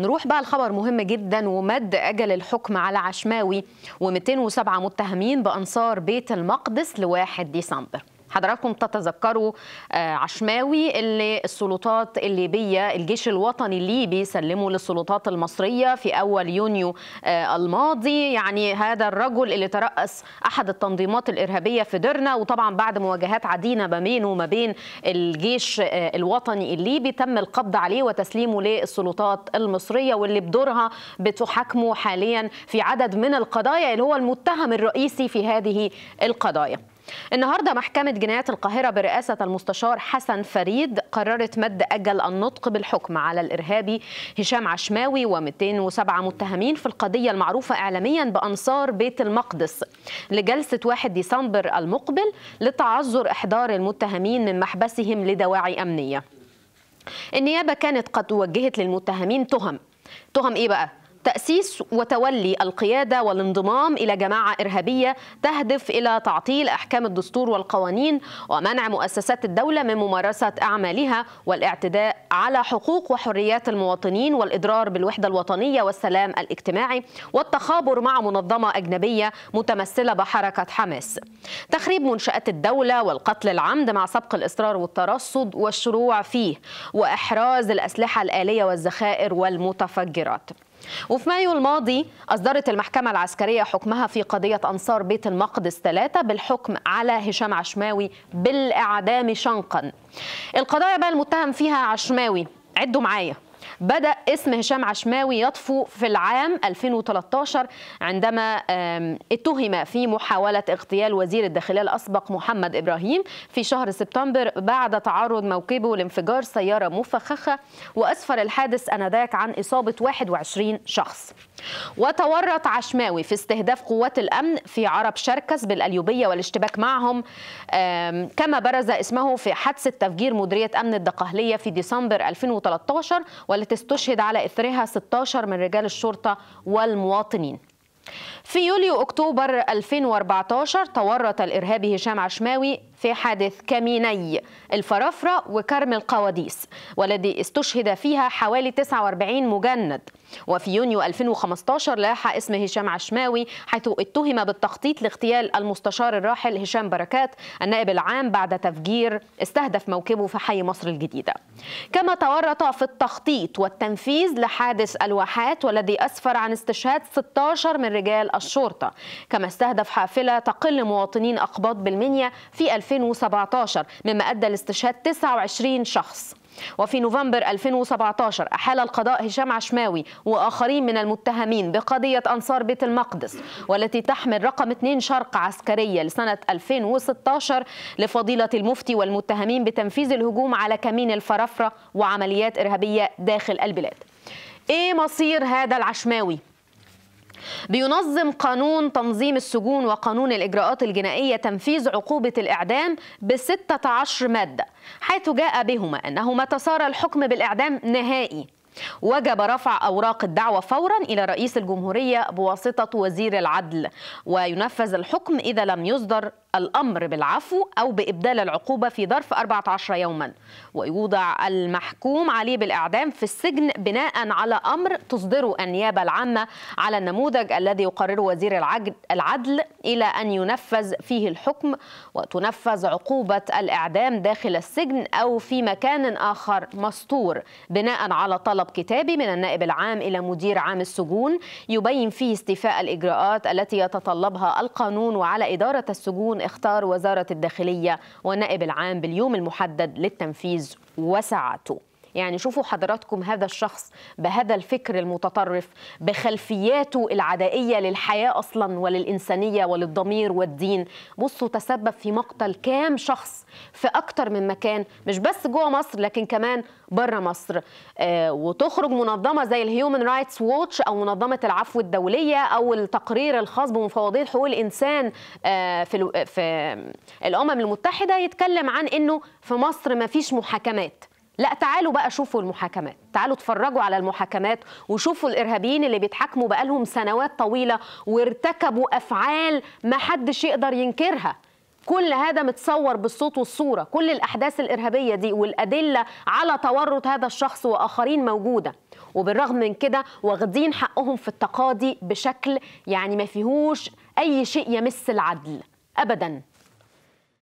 نروح بقى الخبر مهم جدا ومد اجل الحكم على عشماوي و207 متهمين بانصار بيت المقدس لواحد ديسمبر حضراتكم تتذكروا آه، عشماوي اللي السلطات الليبية الجيش الوطني الليبي سلمه للسلطات المصرية في أول يونيو آه، الماضي يعني هذا الرجل اللي ترأس أحد التنظيمات الإرهابية في درنا وطبعا بعد مواجهات عديدة ما بينه وما بين الجيش آه، الوطني الليبي تم القبض عليه وتسليمه للسلطات المصرية واللي بدورها بتحاكمه حاليا في عدد من القضايا اللي هو المتهم الرئيسي في هذه القضايا النهارده محكمة جنايات القاهرة برئاسة المستشار حسن فريد قررت مد أجل النطق بالحكم على الإرهابي هشام عشماوي و207 متهمين في القضية المعروفة إعلاميا بأنصار بيت المقدس لجلسة 1 ديسمبر المقبل لتعذر إحضار المتهمين من محبسهم لدواعي أمنية النيابة كانت قد وجهت للمتهمين تهم تهم ايه بقى تأسيس وتولي القيادة والانضمام إلى جماعة إرهابية تهدف إلى تعطيل أحكام الدستور والقوانين ومنع مؤسسات الدولة من ممارسة أعمالها والاعتداء على حقوق وحريات المواطنين والإضرار بالوحدة الوطنية والسلام الاجتماعي والتخابر مع منظمة أجنبية متمثلة بحركة حماس تخريب منشآت الدولة والقتل العمد مع سبق الإصرار والترصد والشروع فيه وإحراز الأسلحة الآلية والذخائر والمتفجرات وفي مايو الماضي أصدرت المحكمة العسكرية حكمها في قضية أنصار بيت المقدس ثلاثة بالحكم على هشام عشماوي بالإعدام شنقا القضايا بقى المتهم فيها عشماوي عدوا معايا بدأ اسم هشام عشماوي يطفو في العام 2013 عندما اتهم في محاولة اغتيال وزير الداخلية الأسبق محمد إبراهيم في شهر سبتمبر بعد تعرض موكبه لانفجار سيارة مفخخة وأسفر الحادث أنذاك عن إصابة 21 شخص وتورط عشماوي في استهداف قوات الأمن في عرب شركس بالأليوبية والاشتباك معهم كما برز اسمه في حادثة تفجير مديرية أمن الدقهلية في ديسمبر 2013 والتي استشهد شهد على إثرها 16 من رجال الشرطة والمواطنين في يوليو أكتوبر 2014 تورط الإرهابي هشام عشماوي في حادث كميني الفرافرة وكرم القواديس والذي استشهد فيها حوالي 49 مجند وفي يونيو 2015 لاح اسم هشام عشماوي حيث اتهم بالتخطيط لاغتيال المستشار الراحل هشام بركات النائب العام بعد تفجير استهدف موكبه في حي مصر الجديدة كما تورط في التخطيط والتنفيذ لحادث الواحات والذي أسفر عن استشهاد 16 من رجال الشرطة كما استهدف حافلة تقل مواطنين أقباط بالمنيا في 2017 مما أدى لاستشهاد 29 شخص وفي نوفمبر 2017 أحال القضاء هشام عشماوي وآخرين من المتهمين بقضية أنصار بيت المقدس والتي تحمل رقم 2 شرق عسكرية لسنة 2016 لفضيلة المفتي والمتهمين بتنفيذ الهجوم على كمين الفرافرة وعمليات إرهابية داخل البلاد إيه مصير هذا العشماوي؟ بينظم قانون تنظيم السجون وقانون الإجراءات الجنائية تنفيذ عقوبة الإعدام ب 16 مادة حيث جاء بهما أنه ما تسارى الحكم بالإعدام نهائي وجب رفع أوراق الدعوة فورا إلى رئيس الجمهورية بواسطة وزير العدل وينفذ الحكم إذا لم يصدر الأمر بالعفو أو بإبدال العقوبة في ظرف 14 يوما ويوضع المحكوم عليه بالإعدام في السجن بناء على أمر تصدره النيابة العامة على النموذج الذي يقرره وزير العدل إلى أن ينفذ فيه الحكم وتنفذ عقوبة الإعدام داخل السجن أو في مكان آخر مستور بناء على طلب كتابي من النائب العام إلى مدير عام السجون يبين فيه استيفاء الإجراءات التي يتطلبها القانون وعلى إدارة السجون قانون اختار وزارة الداخلية والنائب العام باليوم المحدد للتنفيذ وساعاته يعني شوفوا حضراتكم هذا الشخص بهذا الفكر المتطرف بخلفياته العدائية للحياة أصلا وللإنسانية وللضمير والدين بصوا تسبب في مقتل كام شخص في أكتر من مكان مش بس جوه مصر لكن كمان بره مصر آه وتخرج منظمة زي الهيومن رايتس ووتش أو منظمة العفو الدولية أو التقرير الخاص بمفوضية حقوق الإنسان آه في, آه، في الأمم المتحدة يتكلم عن أنه في مصر ما فيش محاكمات لا تعالوا بقى شوفوا المحاكمات تعالوا اتفرجوا على المحاكمات وشوفوا الارهابيين اللي بيتحاكموا بقالهم سنوات طويله وارتكبوا افعال ما حدش يقدر ينكرها كل هذا متصور بالصوت والصوره كل الاحداث الارهابيه دي والادله على تورط هذا الشخص واخرين موجوده وبالرغم من كده واخدين حقهم في التقاضي بشكل يعني ما فيهوش اي شيء يمس العدل ابدا